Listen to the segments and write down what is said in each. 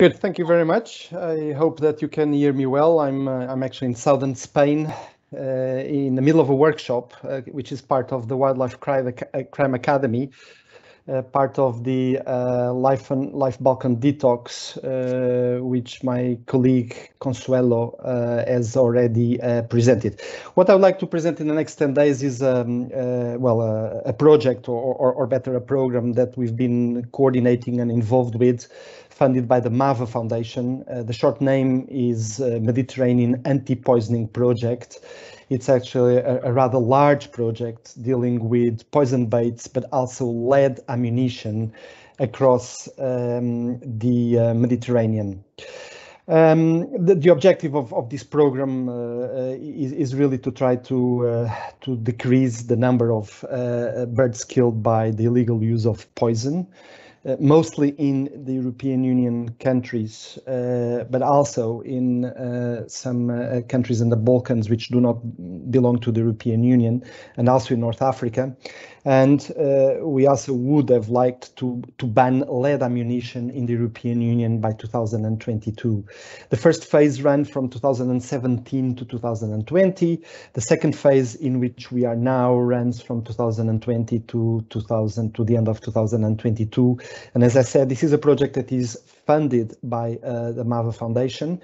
Good, thank you very much. I hope that you can hear me well. I'm uh, I'm actually in southern Spain, uh, in the middle of a workshop, uh, which is part of the Wildlife Crime, uh, Academy, uh, part of the uh, Life and Life Balkan Detox, which my colleague Consuelo has already presented. What I would like to present in the next 10 days is, um, well, a project or, or, or better a program that we've been coordinating and involved with funded by the MAVA Foundation. Uh, the short name is uh, Mediterranean Anti-Poisoning Project. It's actually a, a, rather large project dealing with poison baits, but also lead ammunition across um, the uh, Mediterranean. Um, the, the, objective of, of this program uh, uh, is, is, really to try to uh, to decrease the number of birds killed by the illegal use of poison uh, mostly in the European Union countries, uh, but also in uh, some uh, countries in the Balkans which do not belong to the European Union, and also in North Africa. And uh, we also would have liked to, to ban lead ammunition in the European Union by 2022. The first phase ran from 2017 to 2020. The second phase, in which we are now, runs from 2020 to 2000 to the end of 2022. And as I said, this is a project that is funded by uh, the MAVA Foundation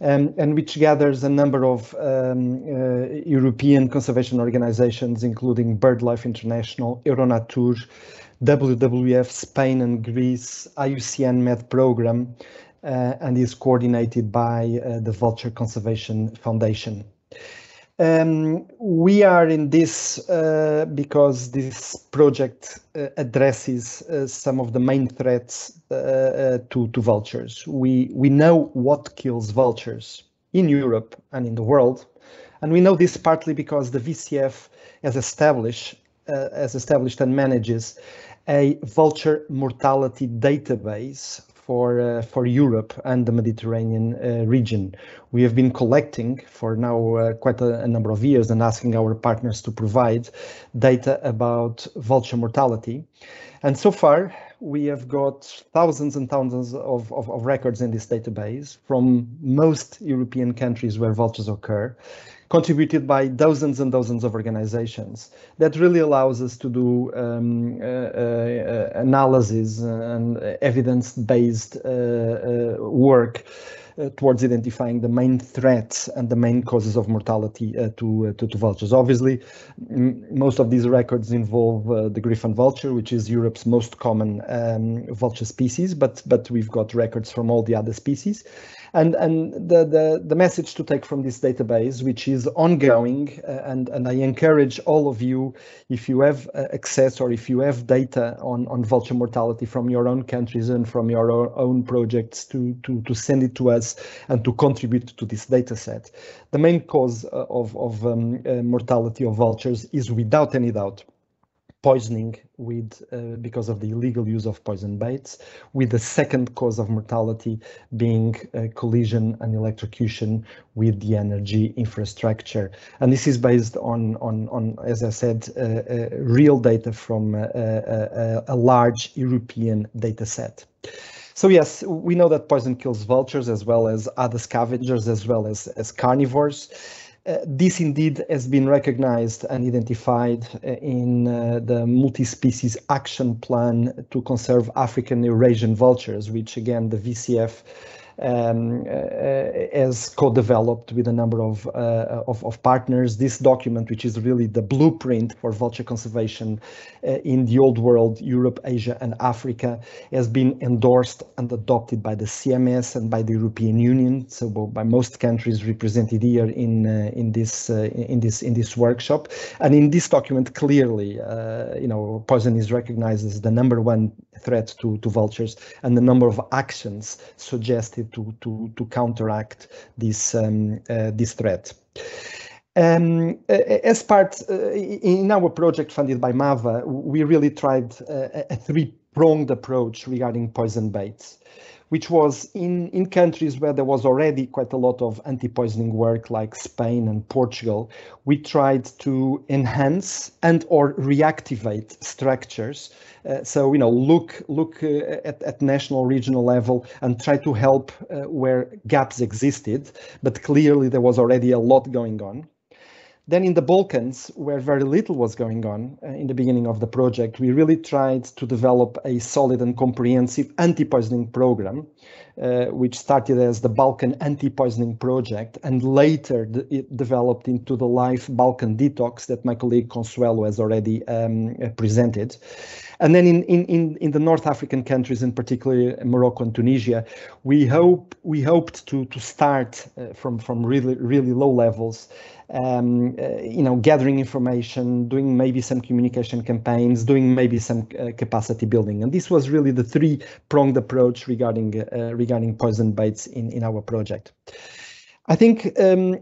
um, and which gathers a number of um, uh, European conservation organizations, including BirdLife International, Euronatur, WWF Spain and Greece, IUCN Med Program, uh, and is coordinated by uh, the Vulture Conservation Foundation. Um, we are in this uh, because this project uh, addresses uh, some of the main threats uh, uh, to, to vultures. We, we know what kills vultures in Europe and in the world. And we know this partly because the VCF has established, uh, has established and manages a vulture mortality database for uh, for Europe and the Mediterranean uh, region. We have been collecting for now uh, quite a, a, number of years and asking our partners to provide data about vulture mortality. And so far, we have got thousands and thousands of, of, of records in this database from most European countries where vultures occur contributed by thousands and thousands of organizations. That really allows us to do um, uh, uh, analysis and evidence-based uh, uh, work uh, towards identifying the main threats and the main causes of mortality uh, to, uh, to, to vultures. Obviously, most of these records involve uh, the griffon vulture, which is Europe's most common um, vulture species, but but we've got records from all the other species, and and the the, the message to take from this database, which is ongoing, uh, and and I encourage all of you, if you have uh, access or if you have data on on vulture mortality from your own countries and from your own projects, to to to send it to us and to contribute to this data set. The main cause uh, of of um, uh, mortality of vultures is without any doubt poisoning with uh, because of the illegal use of poison baits, with the second cause of mortality being uh, collision and electrocution with the energy infrastructure. And this is based on, on, on as I said, uh, uh real data from a, uh, a large European data set. So yes, we know that poison kills vultures as well as other scavengers as well as, as carnivores. Uh, this indeed has been recognized and identified uh, in uh, the multi-species action plan to conserve African Eurasian vultures, which again the VCF um, uh, uh, as co-developed with a number of, uh, of, of partners. This document, which is really the blueprint for vulture conservation uh, in the old world, Europe, Asia, and Africa, has been endorsed and adopted by the CMS and by the European Union. So by most countries represented here in uh, in this uh, in this in this workshop, and in this document clearly, you know, poison is recognized as the number one threat to to vultures and the number of actions suggested to, to, to counteract this, um, uh, this threat. Um, uh, as part uh, in our project funded by MAVA, we really tried a, uh, a three-pronged approach regarding poison baits which was in, in countries where there was already quite a lot of anti-poisoning work like Spain and Portugal, we tried to enhance and or reactivate structures. Uh, so, you know, look, look uh, at, at national, regional level and try to help uh, where gaps existed, but clearly there was already a lot going on. Then in the Balkans, where very little was going on uh, in the beginning of the project, we really tried to develop a solid and comprehensive anti-poisoning program, uh, which started as the Balkan Anti-Poisoning Project and later it developed into the Life Balkan Detox that my colleague Consuelo has already um, uh, presented. And then in, in, in, the North African countries, in particular Morocco and Tunisia, we hope we hoped to, to start uh, from, from really, really low levels um, uh, you know, gathering information, doing maybe some communication campaigns, doing maybe some uh, capacity building. And this was really the three pronged approach regarding uh, regarding poison baits in in our project. I think um, uh,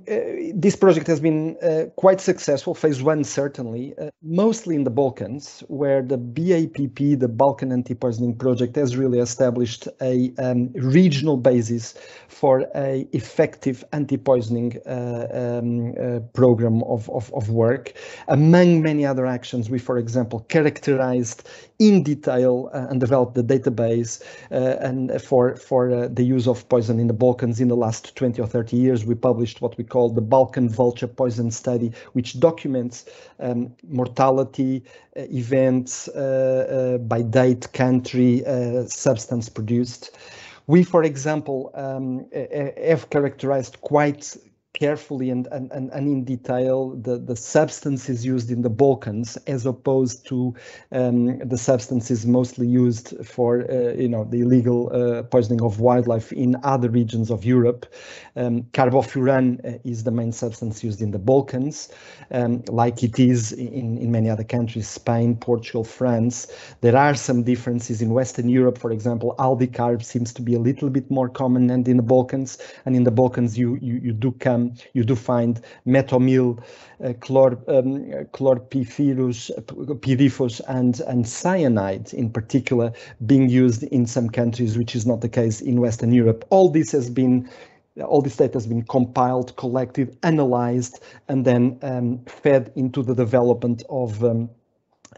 this project has been uh, quite successful, phase one certainly, uh, mostly in the Balkans, where the BAPP, the Balkan Anti Poisoning Project, has really established a um, regional basis for an effective anti poisoning uh, um, uh, program of, of, of work. Among many other actions, we, for example, characterized in detail uh, and developed the database uh, and for for uh, the use of poison in the Balkans in the last 20 or 30 years. We published what we call the Balkan Vulture Poison Study, which documents um, mortality events by date, country, substance produced we, for example, um, have characterized quite carefully and, and, and, and in detail the, the substances used in the Balkans as opposed to um, the substances mostly used for uh, you know the illegal uh, poisoning of wildlife in other regions of Europe. Um, carbofuran uh, is the main substance used in the Balkans, um, like it is in, in many other countries, Spain, Portugal, France. There are some differences in Western Europe, for example, aldicarb seems to be a little bit more common and in the Balkans, and in the Balkans you, you, you do come you do find metomyl, uh, chlor, um, chlorpyrifos, pyrifos, and, and cyanide in particular being used in some countries, which is not the case in Western Europe. All this has been all this data has been compiled, collected, analyzed, and then um, fed into the development of um,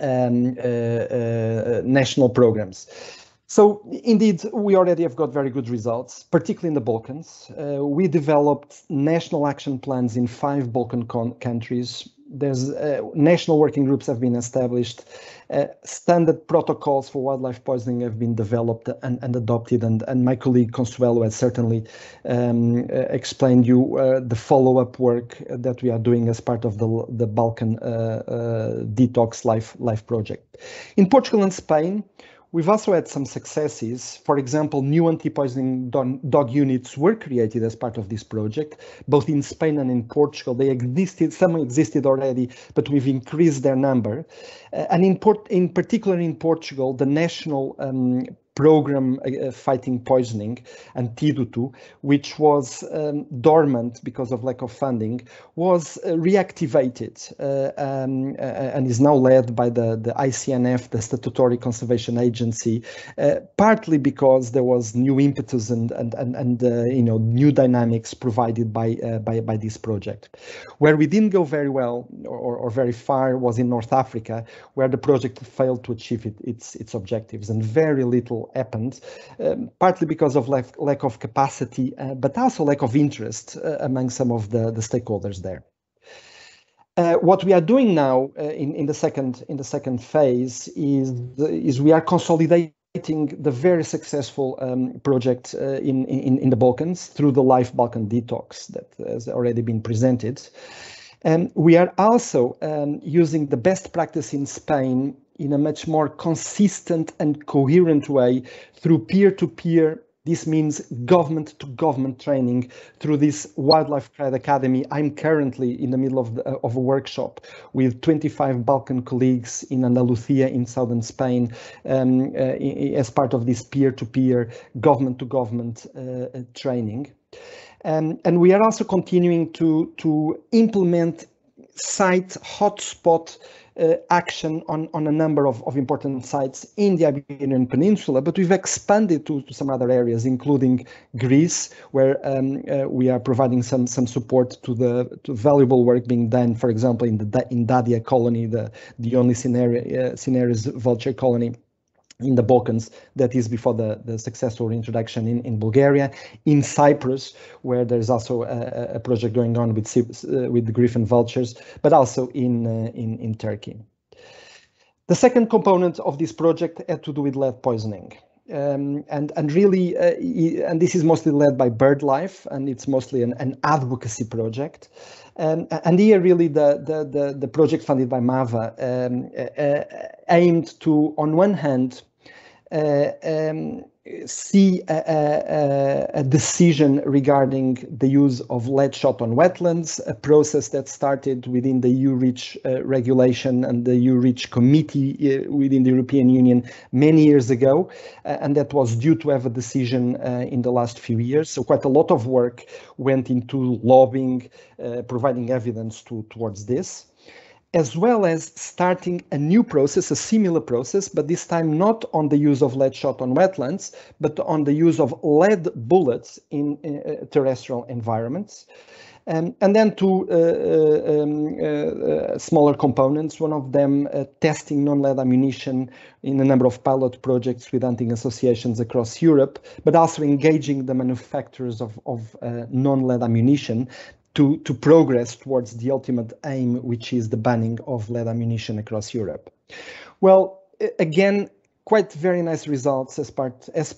um, uh, uh, uh national programs. So indeed, we already have got very good results, particularly in the Balkans. Uh, we developed national action plans in five Balkan countries. There's uh, national working groups have been established. Uh, standard protocols for wildlife poisoning have been developed and, and adopted. And, and my colleague Consuelo has certainly um, uh, explained you uh, the follow-up work that we are doing as part of the, the Balkan uh, Detox Life, Life project. In Portugal and Spain, We've also had some successes. For example, new anti-poisoning dog units were created as part of this project, both in Spain and in Portugal. They existed, some existed already, but we've increased their number. Uh, and in, in, particular in Portugal, the national um, program uh, uh, fighting poisoning, Antídoto, which was um, dormant because of lack of funding, was uh, reactivated uh, um, uh, and is now led by the, the ICNF, the Statutory Conservation Agency, partly because there was new impetus and, and, and, and you know, new dynamics provided by, by, by this project. Where we didn't go very well or, or very far was in North Africa, where the project failed to achieve it, its, its objectives and very little happened, um, partly because of lack, lack of capacity, uh, but also lack of interest uh, among some of the, the stakeholders there. Uh, what we are doing now uh, in, in the second in the second phase is the, is we are consolidating the very successful um, project uh, in, in in the Balkans through the Life Balkan Detox that has already been presented. And um, we are also um, using the best practice in Spain in a much more consistent and coherent way through peer to peer. This means government to government training through this Wildlife Trade Academy. I'm currently in the middle of, the, of a workshop with 25 Balkan colleagues in Andalusia in southern Spain um, uh, as part of this peer to peer, government to government uh, training. Um, and we are also continuing to, to implement site hotspot uh, action on, on a number of, of important sites in the Iberian Peninsula, but we've expanded to, to some other areas, including Greece, where um, uh, we are providing some some support to the to valuable work being done, for example, in the in Dadia colony, the the only scenario uh, vulture colony in the Balkans, that is before the, the successful introduction in, in Bulgaria, in Cyprus, where there's also a, a project going on with uh, with the griffin vultures, but also in uh, in in Turkey. The second component of this project had to do with lead poisoning. Um, and and really, uh, and this is mostly led by BirdLife, and it's mostly an, an advocacy project. Um, and here, really, the, the, the the project funded by Mava um, uh, aimed to, on one hand, um, see a, a, a, decision regarding the use of lead shot on wetlands, a process that started within the EU-REACH uh, regulation and the EU-REACH committee uh, within the European Union many years ago, uh, and that was due to have a decision uh, in the last few years. So quite a lot of work went into lobbying, uh, providing evidence to, towards this as well as starting a new process, a similar process, but this time not on the use of lead shot on wetlands, but on the use of lead bullets in uh, terrestrial environments. Um, and then two uh, uh, um, uh, uh, smaller components, one of them uh, testing non-lead ammunition in a number of pilot projects with hunting associations across Europe, but also engaging the manufacturers of, of non-lead ammunition to, to progress towards the ultimate aim, which is the banning of lead ammunition across Europe. Well, again, quite very nice results as part as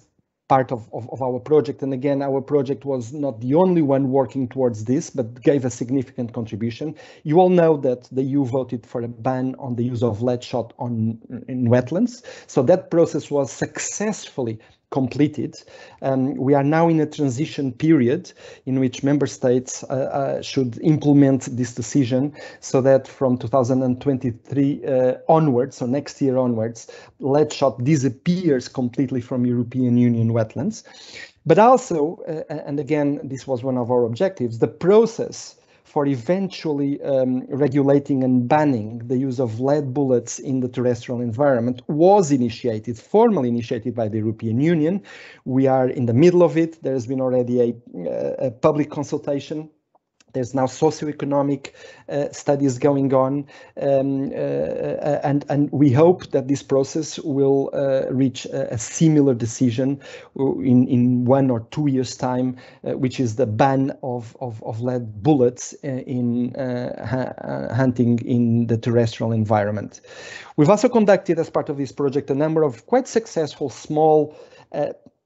part of, of, of, our project. And again, our project was not the only one working towards this, but gave a significant contribution. You all know that the EU voted for a ban on the use of lead shot on in wetlands. So that process was successfully completed. Um, we are now in a transition period in which member states uh, uh, should implement this decision so that from 2023 uh, onwards, so next year onwards, lead shot disappears completely from European Union wetlands. But also, uh, and again, this was one of our objectives, the process for eventually um, regulating and banning the use of lead bullets in the terrestrial environment was initiated, formally initiated by the European Union. We are in the middle of it. There has been already a, uh, a public consultation there's now socioeconomic uh, studies going on, um, uh, uh, and and we hope that this process will uh, reach a, a, similar decision in in one or two years' time, uh, which is the ban of of, of lead bullets uh, in ha hunting in the terrestrial environment. We've also conducted, as part of this project, a number of quite successful small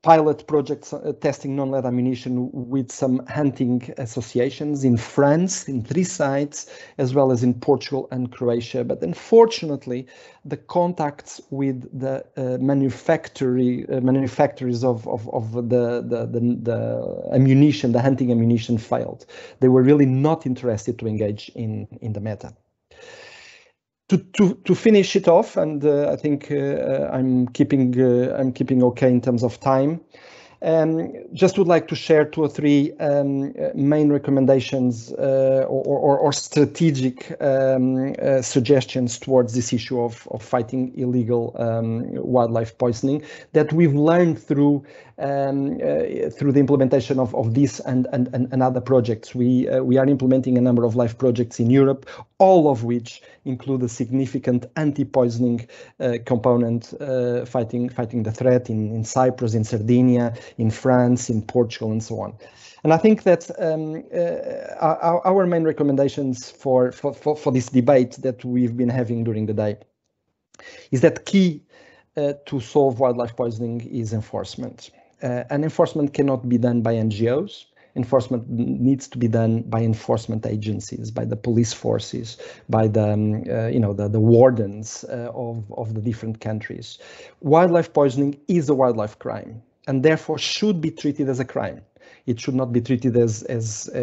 pilot projects uh, testing non-lead ammunition with some hunting associations in France in three sites, as well as in Portugal and Croatia. But unfortunately, the contacts with the uh, manufactory, uh, manufacturers of, of, of the, the, the, the, ammunition, the hunting ammunition failed. They were really not interested to engage in, in the matter to, to, to finish it off, and uh, I think uh, uh, I'm keeping uh, I'm keeping okay in terms of time. Um, just would like to share two or three um, uh, main recommendations uh, or, or, or, strategic um, suggestions towards this issue of, of fighting illegal um, wildlife poisoning that we've learned through um, through the implementation of, of this and, and, and, and other projects. We we are implementing a number of life projects in Europe, all of which include a significant anti-poisoning uh, component uh, fighting fighting the threat in, in Cyprus, in Sardinia, in France, in Portugal, and so on. And I think that um, uh, our, our, main recommendations for, for, for, for, this debate that we've been having during the day is that key uh, to solve wildlife poisoning is enforcement. Uh, and enforcement cannot be done by NGOs enforcement needs to be done by enforcement agencies, by the police forces, by the um, uh, you know the, the wardens uh, of of the different countries. Wildlife poisoning is a wildlife crime and therefore should be treated as a crime. It should not be treated as as uh,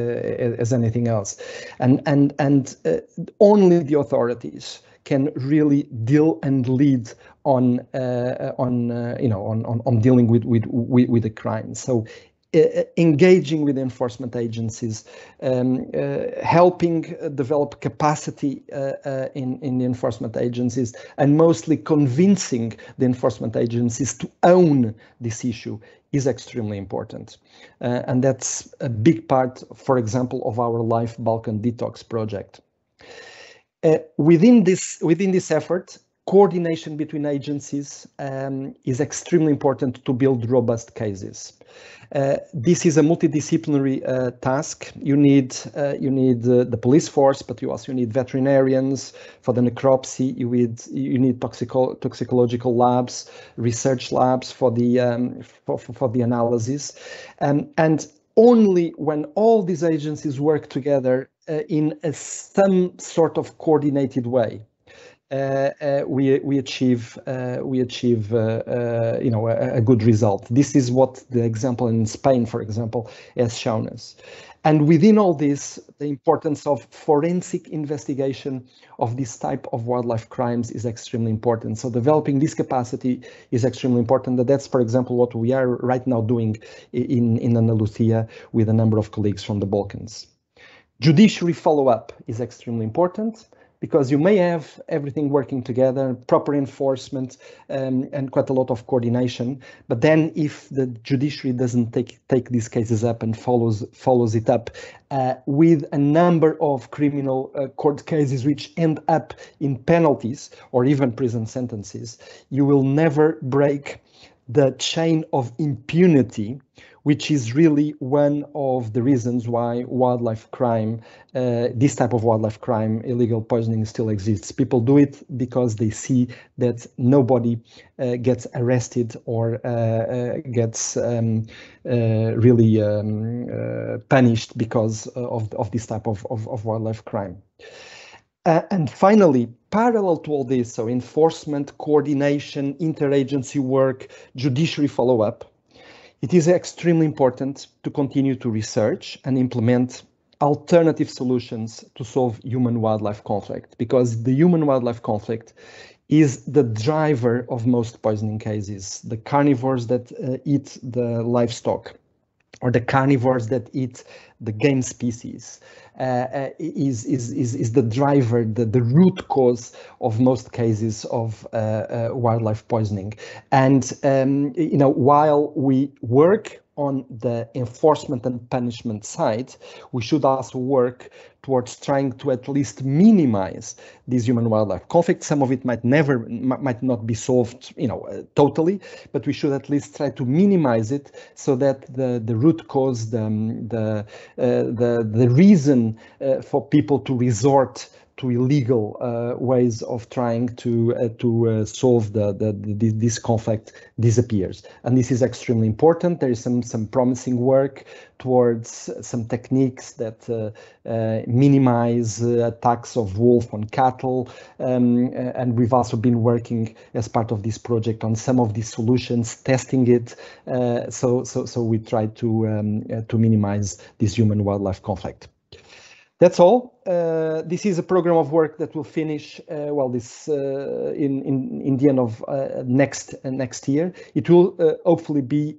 as anything else, and and and uh, only the authorities can really deal and lead on uh, on uh, you know on, on, on dealing with with with, with the crime. So uh, engaging with enforcement agencies, um, uh, helping develop capacity uh, in, in the enforcement agencies, and mostly convincing the enforcement agencies to own this issue is extremely important. Uh, and that's a big part, for example, of our Life Balkan Detox project. Uh, within this within this effort, coordination between agencies um, is extremely important to build robust cases. Uh, this is a multidisciplinary uh, task. You need uh, you need uh, the police force, but you also need veterinarians for the necropsy. You need you need toxico toxicological labs, research labs for the um, for, for, for, the analysis, um, and only when all these agencies work together uh, in a, some sort of coordinated way uh, uh, we we achieve uh, we achieve you know a, a good result. This is what the example in Spain, for example, has shown us. And within all this, the importance of forensic investigation of this type of wildlife crimes is extremely important. So developing this capacity is extremely important. That's, for example, what we are right now doing in, in Andalusia with a number of colleagues from the Balkans. Judiciary follow-up is extremely important because you may have everything working together, proper enforcement, um, and quite a lot of coordination. But then, if the judiciary doesn't take take these cases up and follows follows it up uh, with a number of criminal uh, court cases which end up in penalties or even prison sentences, you will never break the chain of impunity, which is really one of the reasons why wildlife crime, uh, this type of wildlife crime, illegal poisoning still exists. People do it because they see that nobody uh, gets arrested or uh, uh gets um, uh, really um, uh, punished because of, of this type of, of, of wildlife crime. Uh, and finally, parallel to all this, so enforcement, coordination, interagency work, judiciary follow-up, it is extremely important to continue to research and implement alternative solutions to solve human-wildlife conflict, because the human-wildlife conflict is the driver of most poisoning cases, the carnivores that uh, eat the livestock or the carnivores that eat the game species uh, uh, is, is, is, is the driver, the, the root cause of most cases of uh, uh, wildlife poisoning. And, um, you know, while we work on the enforcement and punishment side, we should also work towards trying to at least minimize these human wildlife conflicts. Some of it might never, might not be solved, you know, uh, totally, but we should at least try to minimize it so that the, the root cause, the, um, the, uh, the, the reason uh, for people to resort to illegal uh, ways of trying to uh, to uh, solve the, the, the, this conflict disappears. And this is extremely important. There is some some promising work towards some techniques that uh, uh, minimize attacks of wolf on cattle, um, and we've also been working as part of this project on some of these solutions, testing it. so so so we try to um, to minimize this human wildlife conflict. That's all. Uh, this is a program of work that will finish uh, well this uh, in, in in the end of uh, next uh, next year. It will uh, hopefully be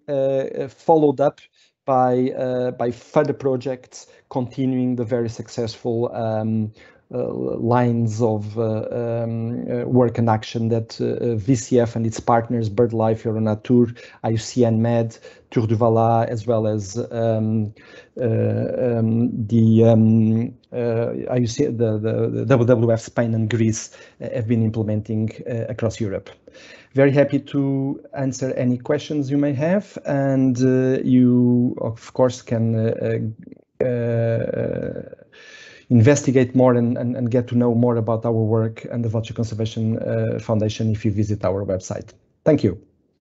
followed up by by further projects continuing the very successful um, uh, lines of uh, um, uh, work and action that VCF and its partners, BirdLife, Euronatur, IUCN Med, Tour du Valais, as well as um, um the um, uh, IUC, the, the, the, WWF Spain and Greece uh, have been implementing uh, across Europe. Very happy to answer any questions you may have, and you of course can investigate more and, and, and get to know more about our work and the Vulture Conservation uh, Foundation if you visit our website. Thank you.